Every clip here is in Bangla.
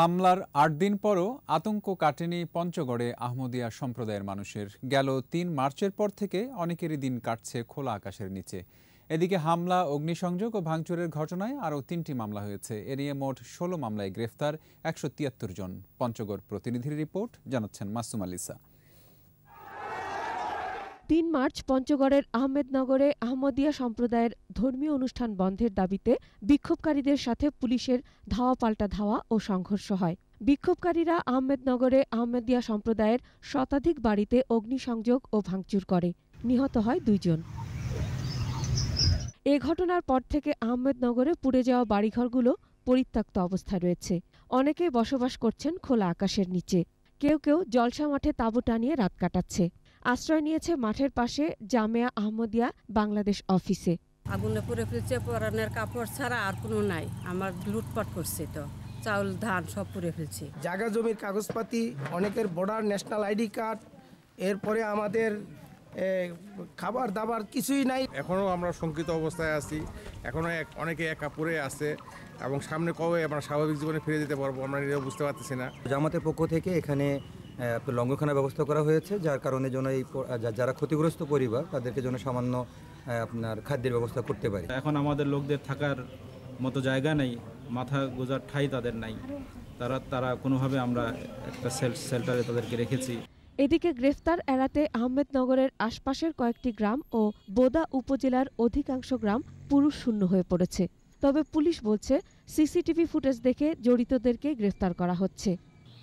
হামলার আট দিন পরও আতঙ্ক কাটেনি পঞ্চগড়ে আহমদিয়া সম্প্রদায়ের মানুষের গেল তিন মার্চের পর থেকে অনেকেরই দিন কাটছে খোলা আকাশের নিচে এদিকে হামলা অগ্নিসংযোগ ও ভাঙচুরের ঘটনায় আরও তিনটি মামলা হয়েছে এ নিয়ে মোট ষোলো মামলায় গ্রেফতার একশো জন পঞ্চগড় প্রতিনিধির রিপোর্ট জানাচ্ছেন মাসুম আলিসা তিন মার্চ পঞ্চগড়ের আহমেদনগরে আহমদিয়া সম্প্রদায়ের ধর্মীয় অনুষ্ঠান বন্ধের দাবিতে বিক্ষোভকারীদের সাথে পুলিশের ধাওয়া পাল্টা ধাওয়া ও সংঘর্ষ হয় বিক্ষোভকারীরা আহমেদনগরে আহমেদিয়া সম্প্রদায়ের শতাধিক বাড়িতে অগ্নিসংযোগ ও ভাঙচুর করে নিহত হয় দুইজন এ ঘটনার পর থেকে আহমেদনগরে পুড়ে যাওয়া বাড়িঘরগুলো পরিত্যক্ত অবস্থায় রয়েছে অনেকে বসবাস করছেন খোলা আকাশের নিচে কেউ কেউ জলসা মাঠে তাঁবু টানিয়ে রাত কাটাচ্ছে আশ্রয় নিয়েছে মাঠের পাশে জামেয়া আহমদিয়া বাংলাদেশ অফিসে আগুনে পুরে ফেলছে পরানের কাপড় ছাড়া আর কোনো নাই আমার লুটপাট করছে তো চাউল ধান সব পুড়ে ফেলছে জায়গা জমির কাগজপাতি অনেকের বর্ডার ন্যাশনাল আইডি কার্ড এরপরে আমাদের খাবার দাবার কিছুই নাই এখনও আমরা শঙ্কিত অবস্থায় আছি এখনও এক অনেকে একা পড়ে আছে এবং সামনে কবে আমরা স্বাভাবিক জীবনে ফিরে যেতে পারবো আমরা নিজেও বুঝতে পারতেছি না জামাতের পক্ষ থেকে এখানে লঙ্ঘখানা ব্যবস্থা করা হয়েছে যার কারণে যেন এই যারা ক্ষতিগ্রস্ত পরিবার তাদেরকে যেন সামান্য আপনার খাদ্যের ব্যবস্থা করতে পারে এখন আমাদের লোকদের থাকার মতো জায়গা নেই মাথা গোজার ঠাই তাদের নাই তারা তারা কোনোভাবে আমরা একটা সেল্টারে তাদেরকে রেখেছি এদিকে গ্রেফতার এড়াতে আহমেদনগরের আশপাশের কয়েকটি গ্রাম ও বোদা উপজেলার অধিকাংশ গ্রাম পুরুষ শূন্য হয়ে পড়েছে তবে পুলিশ বলছে সিসিটিভি ফুটেজ দেখে জড়িতদেরকে গ্রেফতার করা হচ্ছে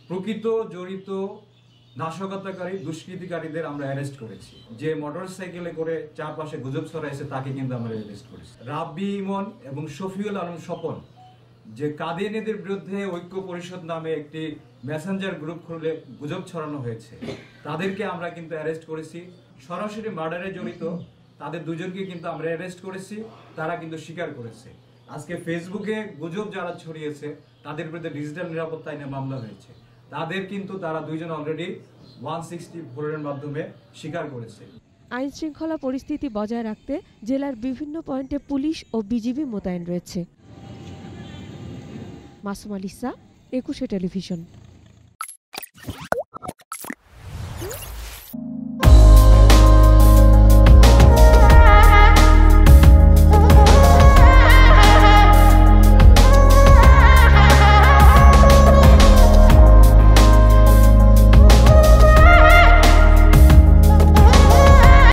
প্রকৃত জড়িত নাশকতাকারী দুষ্কৃতিকারীদের আমরা অ্যারেস্ট করেছি যে মোটর সাইকেলে করে চারপাশে গুজব ছড়াইছে তাকে কিন্তু আমরা অ্যারেস্ট করেছি রাব্বি ইমন এবং শফিউল আলম স্বপন যে কাদিয়ানিদের বিরুদ্ধে ঐক্য পরিষদ নামে একটি মেসেঞ্জার গ্রুপ খুলে গুজব ছড়ানো হয়েছে তাদেরকে আমরা কিন্তু অ্যারেস্ট করেছি সরাসরি মার্ডারে জড়িত তাদের দুজনকে কিন্তু আমরা অ্যারেস্ট করেছি তারা কিন্তু স্বীকার করেছে আজকে ফেসবুকে গুজব যারা ছড়িয়েছে তাদের বিরুদ্ধে ডিজিটাল নিরাপত্তা আইনে মামলা হয়েছে তাদের কিন্তু তারা দুইজন অলরেডি ওয়ান সিক্সটি ভোল্টের মাধ্যমে স্বীকার করেছে আইন শৃঙ্খলা পরিস্থিতি বজায় রাখতে জেলার বিভিন্ন পয়েন্টে পুলিশ ও বিজিবি মোতায়েন রয়েছে মাসুম আলিসা একুশে টেলিভিশন